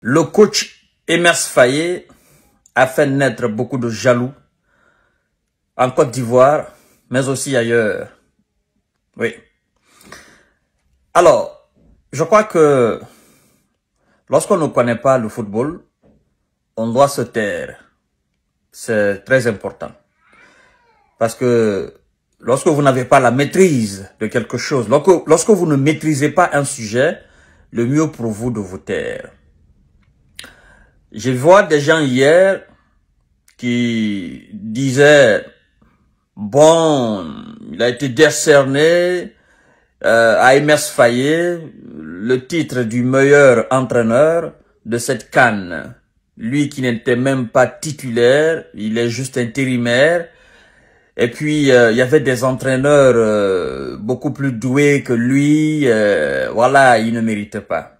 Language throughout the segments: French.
Le coach Emers Faye a fait naître beaucoup de jaloux en Côte d'Ivoire, mais aussi ailleurs. Oui. Alors, je crois que lorsqu'on ne connaît pas le football, on doit se taire. C'est très important. Parce que lorsque vous n'avez pas la maîtrise de quelque chose, lorsque vous ne maîtrisez pas un sujet, le mieux pour vous de vous taire. Je vois des gens hier qui disaient, bon, il a été décerné euh, à MS Fayet le titre du meilleur entraîneur de cette canne. Lui qui n'était même pas titulaire, il est juste intérimaire. Et puis, euh, il y avait des entraîneurs euh, beaucoup plus doués que lui. voilà, il ne mérite pas.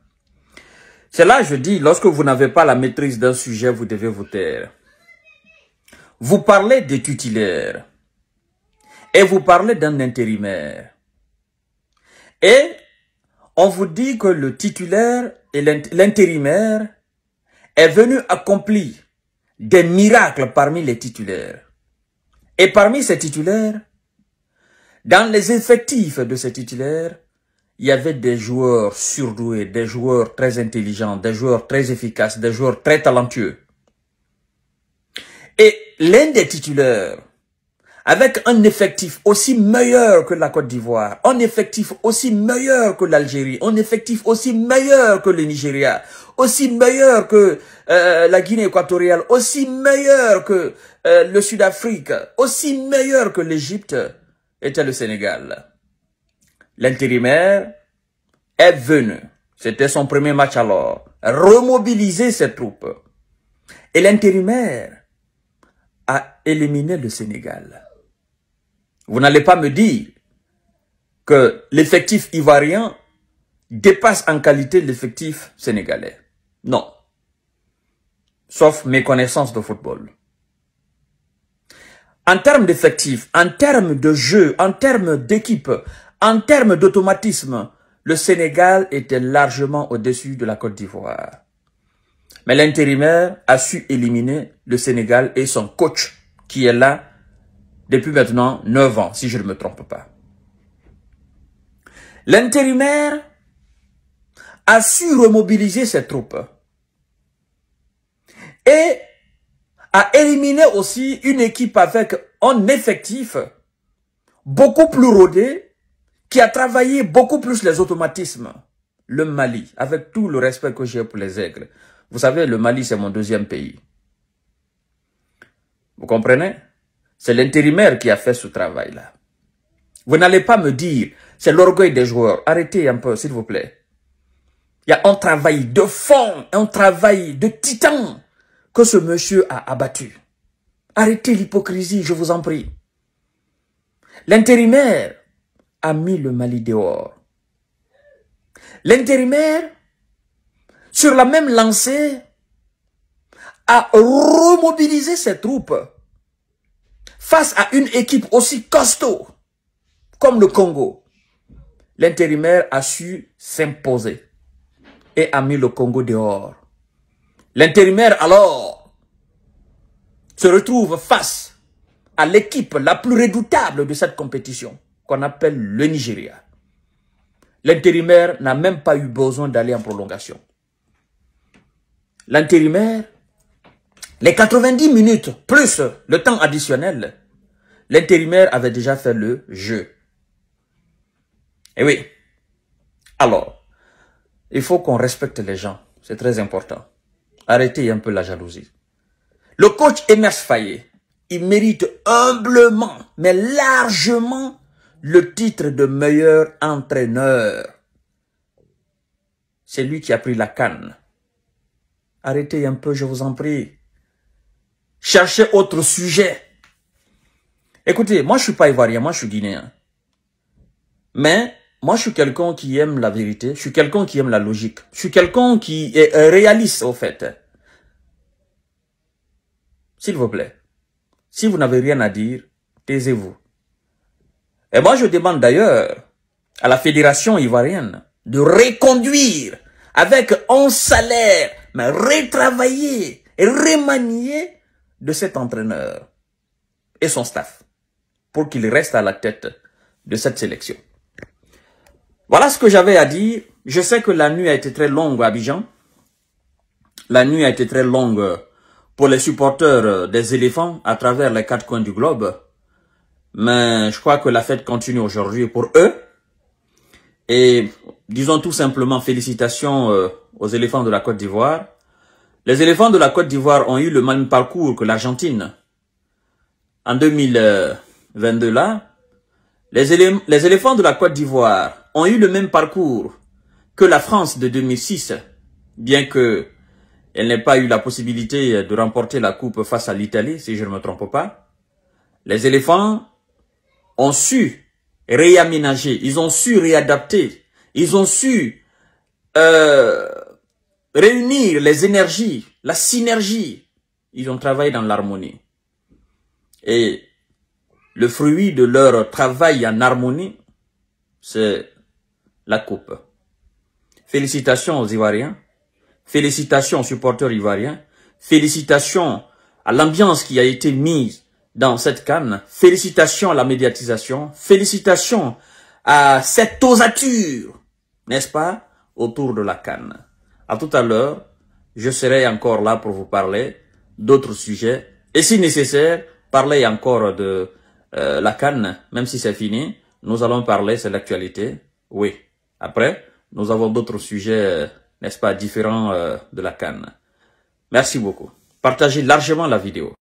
C'est là je dis, lorsque vous n'avez pas la maîtrise d'un sujet, vous devez vous taire. Vous parlez des titulaires Et vous parlez d'un intérimaire. Et on vous dit que le titulaire et l'intérimaire est venu accomplir des miracles parmi les titulaires. Et parmi ces titulaires, dans les effectifs de ces titulaires, il y avait des joueurs surdoués, des joueurs très intelligents, des joueurs très efficaces, des joueurs très talentueux. Et l'un des titulaires, avec un effectif aussi meilleur que la Côte d'Ivoire, un effectif aussi meilleur que l'Algérie, un effectif aussi meilleur que le Nigeria, aussi meilleur que euh, la Guinée équatoriale, aussi meilleur que euh, le Sud-Afrique, aussi meilleur que l'Égypte, était le Sénégal l'intérimaire, est venu. C'était son premier match alors. Remobiliser ses troupes. Et l'intérimaire a éliminé le Sénégal. Vous n'allez pas me dire que l'effectif ivoirien dépasse en qualité l'effectif sénégalais. Non. Sauf mes connaissances de football. En termes d'effectifs, en termes de jeu, en termes d'équipe, en termes d'automatisme, le Sénégal était largement au-dessus de la Côte d'Ivoire. Mais l'intérimaire a su éliminer le Sénégal et son coach qui est là depuis maintenant 9 ans, si je ne me trompe pas. L'intérimaire a su remobiliser ses troupes et a éliminé aussi une équipe avec un effectif beaucoup plus rodé qui a travaillé beaucoup plus les automatismes, le Mali, avec tout le respect que j'ai pour les aigles. Vous savez, le Mali, c'est mon deuxième pays. Vous comprenez C'est l'intérimaire qui a fait ce travail-là. Vous n'allez pas me dire, c'est l'orgueil des joueurs. Arrêtez un peu, s'il vous plaît. Il y a un travail de fond, un travail de titan que ce monsieur a abattu. Arrêtez l'hypocrisie, je vous en prie. L'intérimaire, a mis le Mali dehors. L'intérimaire, sur la même lancée, a remobilisé ses troupes face à une équipe aussi costaud comme le Congo. L'intérimaire a su s'imposer et a mis le Congo dehors. L'intérimaire alors se retrouve face à l'équipe la plus redoutable de cette compétition qu'on appelle le Nigeria. L'intérimaire n'a même pas eu besoin d'aller en prolongation. L'intérimaire, les 90 minutes plus le temps additionnel, l'intérimaire avait déjà fait le jeu. Eh oui. Alors, il faut qu'on respecte les gens. C'est très important. Arrêtez un peu la jalousie. Le coach Emerson Fayet, il mérite humblement, mais largement, le titre de meilleur entraîneur. C'est lui qui a pris la canne. Arrêtez un peu, je vous en prie. Cherchez autre sujet. Écoutez, moi je suis pas ivoirien, moi je suis guinéen. Mais moi je suis quelqu'un qui aime la vérité, je suis quelqu'un qui aime la logique, je suis quelqu'un qui est réaliste au fait. S'il vous plaît, si vous n'avez rien à dire, taisez-vous. Et moi, je demande d'ailleurs à la Fédération ivoirienne de reconduire avec un salaire, mais retravailler et remanier de cet entraîneur et son staff pour qu'il reste à la tête de cette sélection. Voilà ce que j'avais à dire. Je sais que la nuit a été très longue à Abidjan. La nuit a été très longue pour les supporters des éléphants à travers les quatre coins du globe. Mais je crois que la fête continue aujourd'hui pour eux. Et disons tout simplement félicitations euh, aux éléphants de la Côte d'Ivoire. Les éléphants de la Côte d'Ivoire ont eu le même parcours que l'Argentine. En 2022 là, les, les éléphants de la Côte d'Ivoire ont eu le même parcours que la France de 2006, bien que elle n'ait pas eu la possibilité de remporter la coupe face à l'Italie, si je ne me trompe pas. Les éléphants ont su réaménager, ils ont su réadapter, ils ont su euh, réunir les énergies, la synergie. Ils ont travaillé dans l'harmonie. Et le fruit de leur travail en harmonie, c'est la coupe. Félicitations aux Ivoiriens. Félicitations aux supporters ivoiriens. Félicitations à l'ambiance qui a été mise dans cette canne. Félicitations à la médiatisation, félicitations à cette osature, n'est-ce pas, autour de la canne. À tout à l'heure, je serai encore là pour vous parler d'autres sujets. Et si nécessaire, parler encore de euh, la canne, même si c'est fini, nous allons parler, c'est l'actualité. Oui. Après, nous avons d'autres sujets, euh, n'est-ce pas, différents euh, de la canne. Merci beaucoup. Partagez largement la vidéo.